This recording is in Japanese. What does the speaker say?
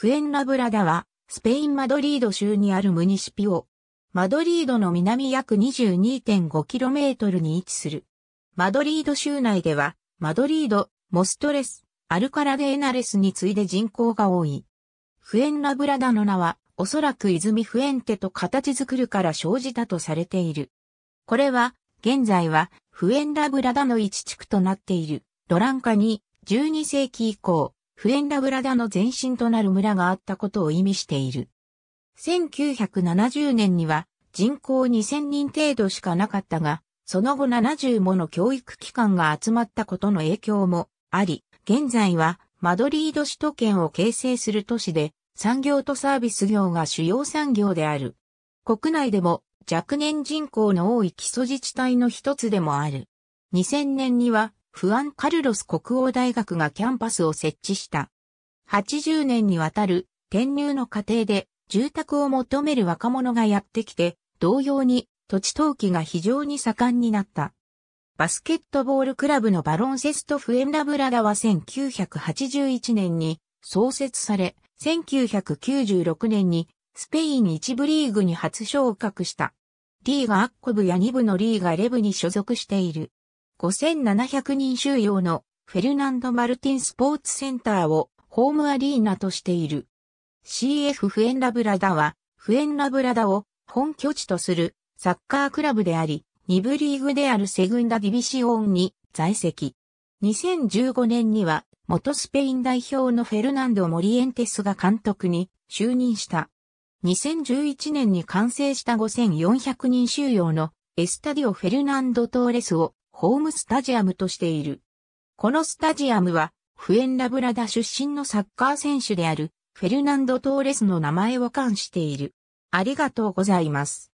フエンラブラダは、スペイン・マドリード州にあるムニシピオ。マドリードの南約 22.5km に位置する。マドリード州内では、マドリード、モストレス、アルカラデーナレスに次いで人口が多い。フエンラブラダの名は、おそらく泉フエンテと形作るから生じたとされている。これは、現在は、フエンラブラダの一地区となっている、ドランカに、12世紀以降、フエンラブラダの前身となる村があったことを意味している。1970年には人口2000人程度しかなかったが、その後70もの教育機関が集まったことの影響もあり、現在はマドリード首都圏を形成する都市で、産業とサービス業が主要産業である。国内でも若年人口の多い基礎自治体の一つでもある。2000年にはフアン・カルロス国王大学がキャンパスを設置した。80年にわたる転入の過程で住宅を求める若者がやってきて、同様に土地投機が非常に盛んになった。バスケットボールクラブのバロンセスト・フエンラブラダは1981年に創設され、1996年にスペイン一部リーグに初昇格した。リーガアッコブや2部のリーガレブに所属している。5700人収容のフェルナンド・マルティンスポーツセンターをホームアリーナとしている。CF フエンラブラダは、フエンラブラダを本拠地とするサッカークラブであり、2部リーグであるセグンダディビシオンに在籍。2015年には、元スペイン代表のフェルナンド・モリエンテスが監督に就任した。2011年に完成した5400人収容のエスタディオ・フェルナンド・トーレスをホームスタジアムとしている。このスタジアムは、フエンラブラダ出身のサッカー選手である、フェルナンド・トーレスの名前を冠している。ありがとうございます。